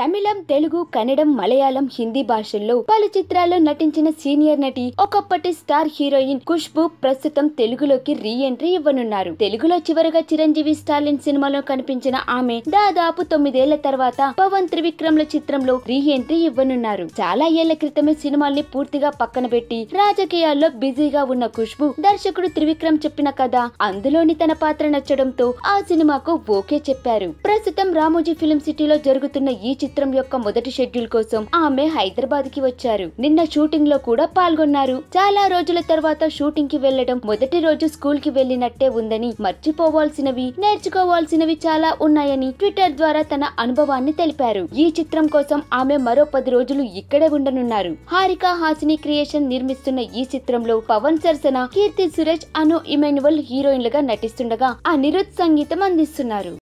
తమిళం తెలుగు కన్నడం మలయాళం హిందీ భాషల్లో పలు చిత్రాల్లో నటించిన సీనియర్ నటి ఒకప్పటి స్టార్ హీరోయిన్ ఖుష్బు ప్రస్తుతం తెలుగులోకి రీ ఎంట్రీ ఇవ్వనున్నారు తెలుగులో చివరగా చిరంజీవి స్టాలిన్ సినిమాలో కనిపించిన ఆమె దాదాపు తొమ్మిదేళ్ల తర్వాత పవన్ త్రివిక్రమ్ల చిత్రంలో రీ ఎంట్రీ ఇవ్వనున్నారు చాలా ఏళ్ల క్రితమే సినిమాల్ని పూర్తిగా పక్కన పెట్టి రాజకీయాల్లో బిజీగా ఉన్న ఖుష్బు దర్శకుడు త్రివిక్రమ్ చెప్పిన కథ అందులోని తన పాత్ర నచ్చడంతో ఆ సినిమాకు ఓకే చెప్పారు ప్రస్తుతం రామోజీ ఫిలిం సిటీలో జరుగుతున్న ఈ చిత్రం యొక్క మొదటి షెడ్యూల్ కోసం ఆమె హైదరాబాద్ కి వచ్చారు నిన్న షూటింగ్ లో కూడా పాల్గొన్నారు చాలా రోజుల తర్వాత షూటింగ్ కి వెళ్లడం మొదటి రోజు స్కూల్ కి వెళ్లినట్టే ఉందని మర్చిపోవాల్సినవి నేర్చుకోవాల్సినవి చాలా ఉన్నాయని ట్విట్టర్ ద్వారా తన అనుభవాన్ని తెలిపారు ఈ చిత్రం కోసం ఆమె మరో పది రోజులు ఇక్కడే ఉండనున్నారు హారిక హాసిని క్రియేషన్ నిర్మిస్తున్న ఈ చిత్రంలో పవన్ సరసన కీర్తి సురేష్ అను ఇమాన్యువల్ హీరోయిన్లుగా నటిస్తుండగా అనిరుద్ సంగీతం అందిస్తున్నారు